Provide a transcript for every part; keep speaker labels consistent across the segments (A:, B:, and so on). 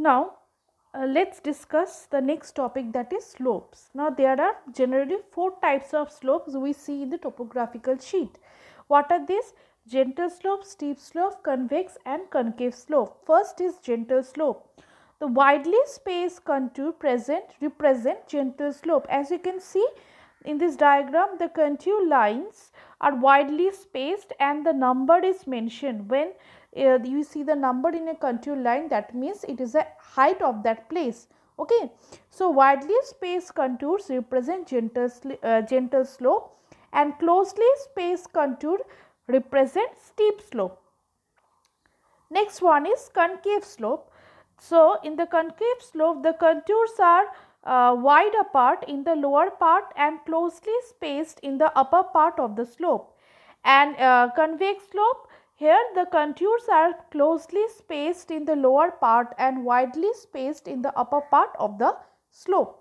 A: Now, uh, let's discuss the next topic that is slopes. Now, there are generally four types of slopes we see in the topographical sheet. What are these? Gentle slope, steep slope, convex and concave slope. First is gentle slope. The widely spaced contour present represent gentle slope. As you can see in this diagram, the contour lines are widely spaced and the number is mentioned when uh, you see the number in a contour line that means it is the height of that place okay so widely spaced contours represent gentle, uh, gentle slope and closely spaced contour represent steep slope next one is concave slope so in the concave slope the contours are uh, wide apart in the lower part and closely spaced in the upper part of the slope and uh, convex slope here the contours are closely spaced in the lower part and widely spaced in the upper part of the slope.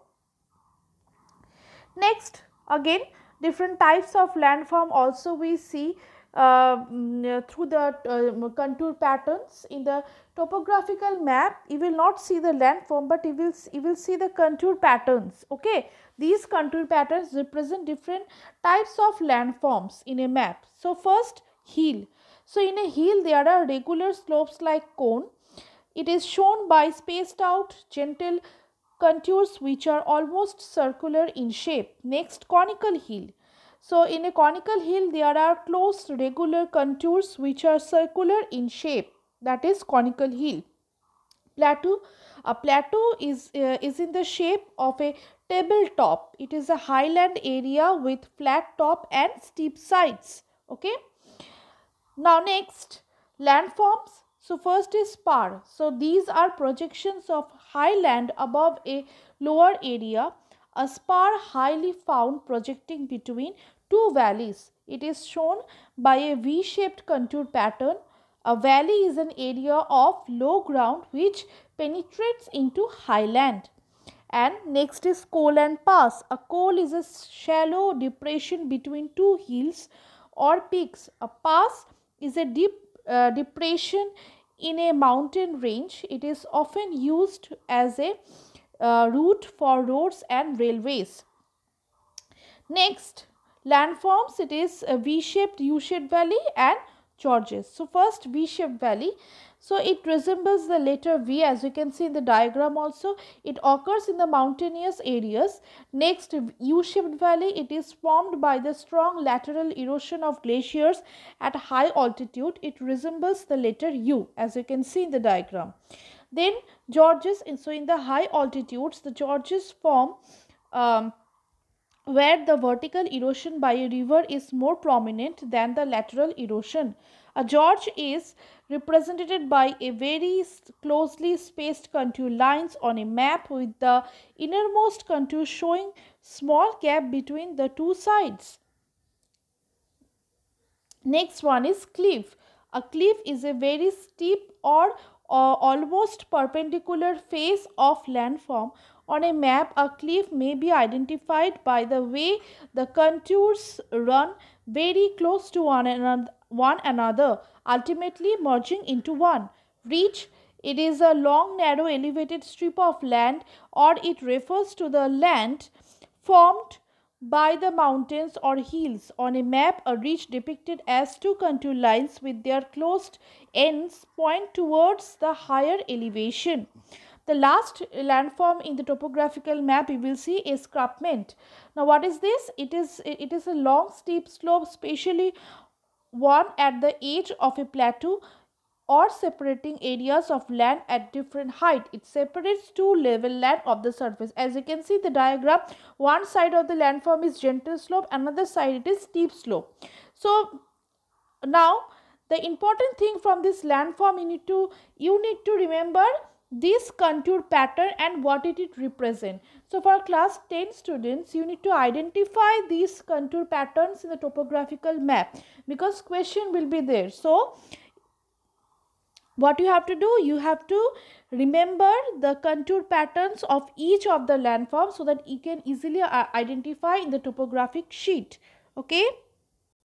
A: Next again different types of landform also we see uh, mm, uh through the uh, contour patterns in the topographical map you will not see the landform but you will you will see the contour patterns okay these contour patterns represent different types of landforms in a map so first hill so in a hill there are regular slopes like cone. It is shown by spaced out gentle contours which are almost circular in shape. Next conical hill. So in a conical hill there are closed regular contours which are circular in shape that is conical hill. Plateau. A plateau is, uh, is in the shape of a tabletop. It is a highland area with flat top and steep sides. Okay. Now next landforms. So first is spar. So these are projections of high land above a lower area. A spar highly found projecting between two valleys. It is shown by a V-shaped contour pattern. A valley is an area of low ground which penetrates into highland. And next is coal and pass. A coal is a shallow depression between two hills or peaks. A pass is a deep uh, depression in a mountain range. It is often used as a uh, route for roads and railways. Next, landforms. It is a V-shaped U-shaped valley and gorges. So, first V-shaped valley. So it resembles the letter V as you can see in the diagram also. It occurs in the mountainous areas. Next U-shaped valley, it is formed by the strong lateral erosion of glaciers at high altitude. It resembles the letter U as you can see in the diagram. Then Georges so in the high altitudes, the georges form um, where the vertical erosion by a river is more prominent than the lateral erosion. A gorge is represented by a very closely spaced contour lines on a map with the innermost contour showing small gap between the two sides. Next one is cliff. A cliff is a very steep or almost perpendicular face of landform on a map, a cliff may be identified by the way the contours run very close to one another, one another ultimately merging into one. Reach it is a long, narrow, elevated strip of land or it refers to the land formed by the mountains or hills. On a map, a ridge depicted as two contour lines with their closed ends point towards the higher elevation. The last landform in the topographical map you will see is escarpment. Now what is this? It is, it is a long steep slope, especially one at the edge of a plateau or separating areas of land at different height. It separates two level land of the surface. As you can see the diagram, one side of the landform is gentle slope, another side it is steep slope. So now the important thing from this landform you need to you need to remember this contour pattern and what it, it represent. So for class 10 students, you need to identify these contour patterns in the topographical map because question will be there. So what you have to do you have to remember the contour patterns of each of the landforms so that you can easily uh, identify in the topographic sheet okay